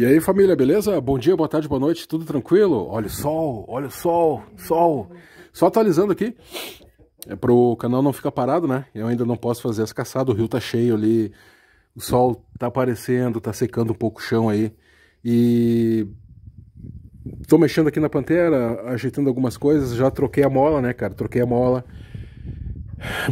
E aí, família, beleza? Bom dia, boa tarde, boa noite, tudo tranquilo? Olha o sol, olha o sol, sol. Só atualizando aqui, é pro canal não ficar parado, né? Eu ainda não posso fazer as caçadas, o rio tá cheio ali, o sol tá aparecendo, tá secando um pouco o chão aí. E tô mexendo aqui na pantera, ajeitando algumas coisas, já troquei a mola, né, cara? Troquei a mola,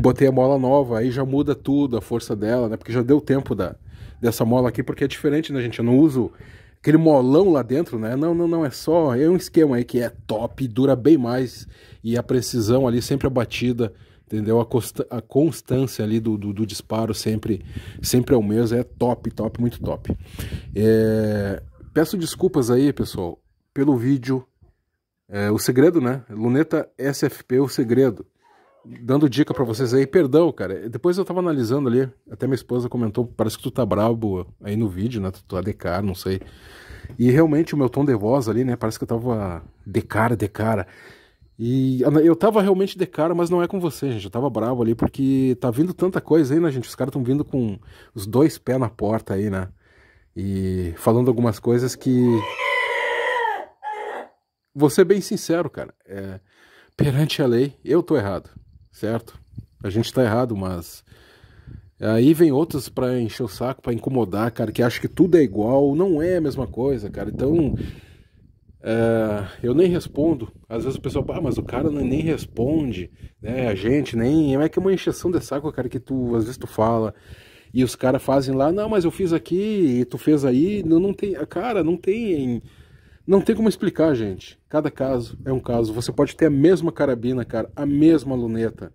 botei a mola nova, aí já muda tudo, a força dela, né? Porque já deu tempo da dessa mola aqui, porque é diferente, né, gente? Eu não uso aquele molão lá dentro, né? Não, não, não, é só, é um esquema aí que é top, dura bem mais, e a precisão ali sempre abatida, entendeu? A, consta, a constância ali do, do, do, disparo sempre, sempre é o mesmo, é top, top, muito top. É... Peço desculpas aí, pessoal, pelo vídeo, é, o segredo, né? Luneta SFP, o segredo dando dica para vocês aí. Perdão, cara. Depois eu tava analisando ali, até minha esposa comentou, parece que tu tá brabo aí no vídeo, né? Tu tá de cara, não sei. E realmente o meu tom de voz ali, né? Parece que eu tava de cara, de cara. E eu tava realmente de cara, mas não é com você, gente. Eu tava bravo ali porque tá vindo tanta coisa aí, né, gente? Os caras tão vindo com os dois pés na porta aí, né? E falando algumas coisas que. Vou ser bem sincero, cara. É... Perante a lei, eu tô errado certo? A gente tá errado, mas aí vem outros para encher o saco, para incomodar, cara, que acha que tudo é igual, não é a mesma coisa, cara. Então, eh, eu nem respondo. Às vezes o pessoal, ah, mas o cara é, nem responde, né? A gente nem, é que é uma encheção de saco, cara, que tu às vezes tu fala e os caras fazem lá, não, mas eu fiz aqui, tu fez aí, não, não tem, cara, não tem não tem como explicar, gente. Cada caso é um caso. Você pode ter a mesma carabina, cara, a mesma luneta,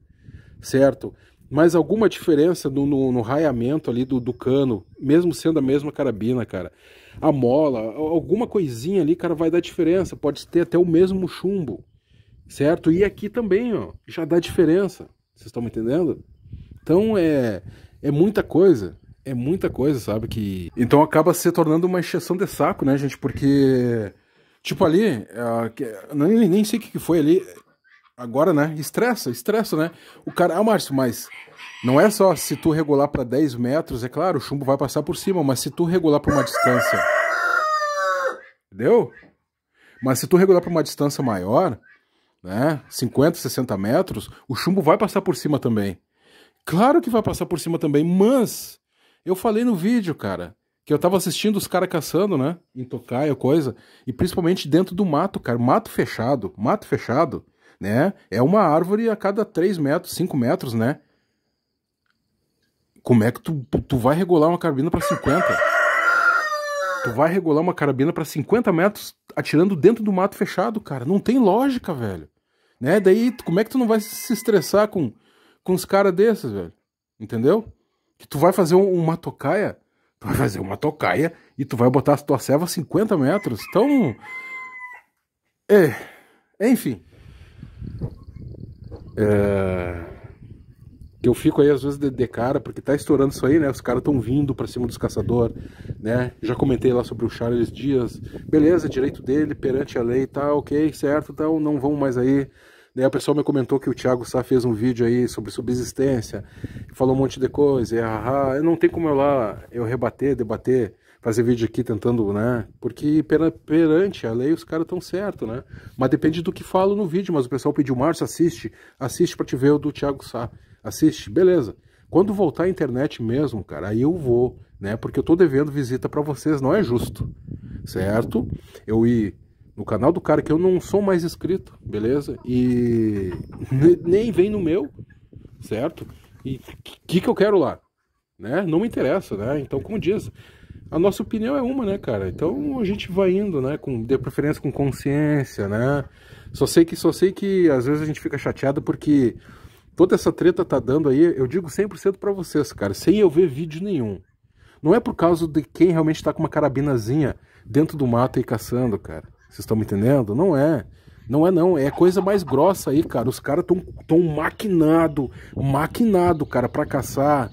certo? Mas alguma diferença no, no, no raiamento ali do, do cano, mesmo sendo a mesma carabina, cara. A mola, alguma coisinha ali, cara, vai dar diferença. Pode ter até o mesmo chumbo, certo? E aqui também, ó, já dá diferença. Vocês estão me entendendo? Então é, é muita coisa, é muita coisa, sabe? Que então acaba se tornando uma exceção de saco, né, gente? Porque Tipo ali, uh, nem, nem sei o que foi ali. Agora, né? Estressa, estressa, né? O cara, ah, Márcio, mas não é só se tu regular para 10 metros, é claro, o chumbo vai passar por cima, mas se tu regular para uma distância. Entendeu? Mas se tu regular para uma distância maior, né? 50, 60 metros, o chumbo vai passar por cima também. Claro que vai passar por cima também, mas eu falei no vídeo, cara que eu tava assistindo os caras caçando, né? Em tocaia, coisa. E principalmente dentro do mato, cara. Mato fechado. Mato fechado, né? É uma árvore a cada 3 metros, 5 metros, né? Como é que tu, tu vai regular uma carabina para 50? Tu vai regular uma carabina para 50 metros atirando dentro do mato fechado, cara. Não tem lógica, velho. Né? Daí, como é que tu não vai se estressar com, com os caras desses, velho? Entendeu? Que tu vai fazer um, uma tocaia Tu vai fazer uma tocaia e tu vai botar a tua serva 50 metros. Então. É. Enfim. É eu fico aí às vezes de, de, cara, porque tá estourando isso aí, né? Os caras estão vindo para cima dos caçadores, né? Já comentei lá sobre o Charles Dias. Beleza, direito dele perante a lei, tá ok, certo, então não vão mais aí Daí o pessoal me comentou que o Thiago Sá fez um vídeo aí sobre subsistência, falou um monte de coisa, e ah, ah, ah eu não tem como eu lá eu rebater, debater, fazer vídeo aqui tentando, né? Porque perante a lei os caras estão certo, né? Mas depende do que falo no vídeo, mas o pessoal pediu, Márcio, assiste, assiste para te ver o do Thiago Sá. Assiste, beleza. Quando voltar à internet mesmo, cara, aí eu vou, né? Porque eu tô devendo visita para vocês, não é justo, certo? Eu ir no canal do cara que eu não sou mais inscrito, beleza? E nem vem no meu, certo? E o que, que eu quero lá? Né? Não me interessa, né? Então, como diz, a nossa opinião é uma, né, cara? Então a gente vai indo, né? Com, de preferência com consciência, né? Só sei que só sei que às vezes a gente fica chateado porque toda essa treta tá dando aí, eu digo 100% para vocês, cara, sem eu ver vídeo nenhum. Não é por causa de quem realmente tá com uma carabinazinha dentro do mato e caçando, cara. Vocês estão me entendendo? Não é. Não é não, é coisa mais grossa aí, cara. Os caras tão, tão maquinado, maquinado, cara, para caçar.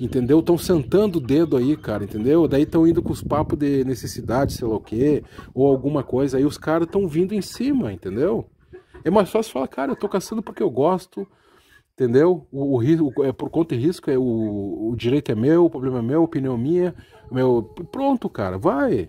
Entendeu? Tão sentando o dedo aí, cara, entendeu? Daí tão indo com os papos de necessidade, sei lá o quê, ou alguma coisa aí, os caras tão vindo em cima, entendeu? É mais fácil falar, cara, eu tô caçando porque eu gosto, entendeu? O, o, é por conta e risco, é o, o direito é meu, o problema é meu, opinião é minha, meu, pronto, cara, vai.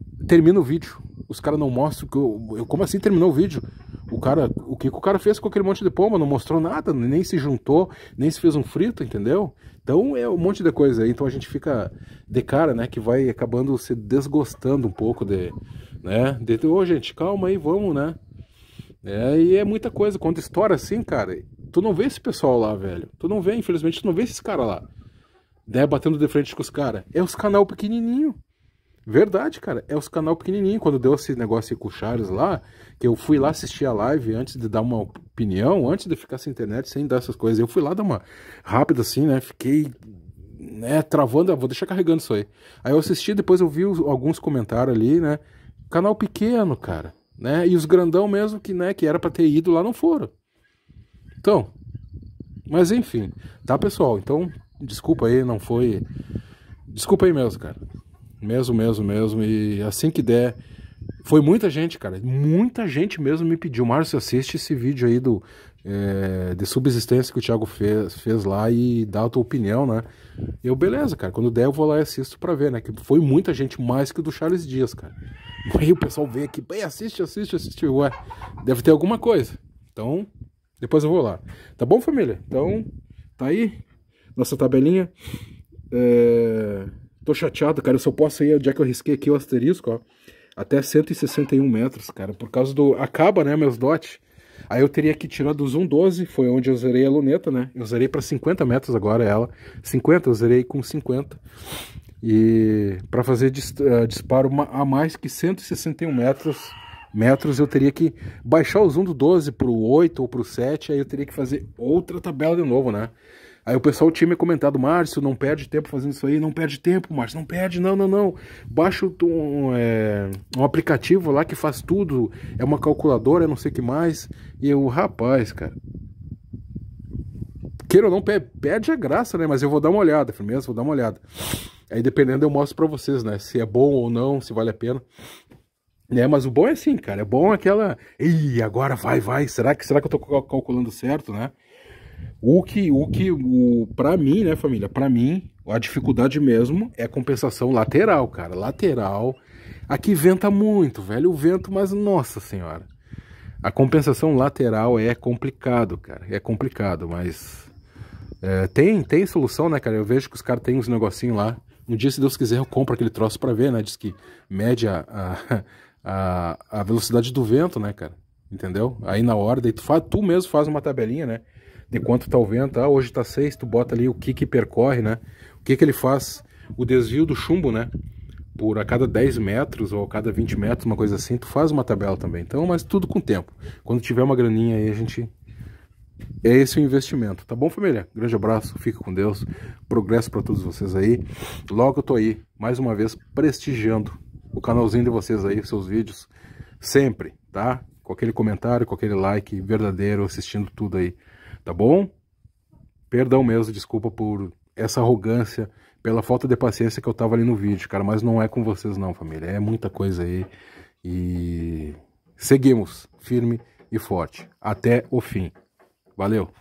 termina o vídeo. Os caras não mostram que eu, eu, como assim terminou o vídeo? O cara, o que, que o cara fez com aquele monte de pomba? Não mostrou nada, nem se juntou, nem se fez um frito, entendeu? Então é um monte de coisa. Então a gente fica de cara, né? Que vai acabando se desgostando um pouco de, né? De, ô oh, gente, calma aí, vamos, né? É, e é muita coisa. Quando estoura assim, cara, tu não vê esse pessoal lá, velho. Tu não vê, infelizmente, tu não vê esses caras lá. Né, batendo de frente com os caras. É os canal pequenininho. Verdade, cara. É os canal pequenininho. Quando deu esse negócio com o Charles lá, que eu fui lá assistir a live antes de dar uma opinião, antes de ficar sem internet, sem dar essas coisas. Eu fui lá dar uma rápida assim, né? Fiquei né, travando. vou deixar carregando isso aí. Aí eu assisti, depois eu vi os, alguns comentários ali, né? Canal pequeno, cara. Né? E os grandão mesmo que, né, que era para ter ido lá não foram. Então, mas enfim, tá pessoal? Então, desculpa aí, não foi. Desculpa aí mesmo, cara. Mesmo, mesmo, mesmo. E assim que der. Foi muita gente, cara. Muita gente mesmo me pediu. Márcio, assiste esse vídeo aí do, é, de subsistência que o Thiago fez, fez lá e dá a tua opinião, né? Eu, beleza, cara. Quando der, eu vou lá e assisto pra ver, né? Que foi muita gente mais que o do Charles Dias, cara. aí o pessoal veio aqui, bem, assiste, assiste, assiste. Ué, deve ter alguma coisa. Então, depois eu vou lá. Tá bom, família? Então, tá aí nossa tabelinha. É... Tô chateado, cara. Eu só posso ir onde é que eu risquei aqui o asterisco, ó. Até 161 metros, cara. Por causa do. Acaba, né, meus dots. Aí eu teria que tirar do zoom 12. foi onde eu zerei a luneta, né? Eu zerei para 50 metros agora ela. 50, eu zerei com 50. E para fazer dis uh, disparo a mais que 161 metros, metros eu teria que baixar o zoom do 12 pro 8 ou pro 7, aí eu teria que fazer outra tabela de novo, né? Aí o pessoal tinha me é comentado, Márcio, não perde tempo fazendo isso aí, não perde tempo, Márcio, não perde, não, não, não. Baixa um, é, um aplicativo lá que faz tudo, é uma calculadora, é não sei o que mais. E eu, rapaz, cara, queira ou não, perde a graça, né? Mas eu vou dar uma olhada, firmeza, vou dar uma olhada. Aí dependendo eu mostro para vocês, né? Se é bom ou não, se vale a pena. Né? Mas o bom é assim, cara, é bom aquela... Ih, agora vai, vai, será que, será que eu tô calculando certo, né? O que, o que, o, pra mim, né, família? Pra mim, a dificuldade mesmo é compensação lateral, cara. Lateral. Aqui venta muito, velho. O vento, mas nossa senhora. A compensação lateral é complicado, cara. É complicado, mas. É, tem, tem solução, né, cara? Eu vejo que os caras têm uns negocinho lá. Um dia, se Deus quiser, eu compro aquele troço pra ver, né? Diz que mede a, a, a velocidade do vento, né, cara? Entendeu? Aí na hora, daí tu, faz, tu mesmo faz uma tabelinha, né? de quanto está o vento. Ah, hoje está 6, tu bota ali o que que percorre, né? O que que ele faz? O desvio do chumbo, né? Por a cada 10 metros ou a cada 20 metros, uma coisa assim, tu faz uma tabela também. Então, mas tudo com tempo. Quando tiver uma graninha aí, a gente... É esse o investimento, tá bom, família? Grande abraço, fica com Deus, progresso para todos vocês aí. Logo eu tô aí, mais uma vez, prestigiando o canalzinho de vocês aí, seus vídeos, sempre, tá? Com aquele comentário, com aquele like verdadeiro, assistindo tudo aí tá bom? Perdão mesmo, desculpa por essa arrogância, pela falta de paciência que eu tava ali no vídeo, cara, mas não é com vocês não, família, é muita coisa aí e seguimos firme e forte até o fim. Valeu!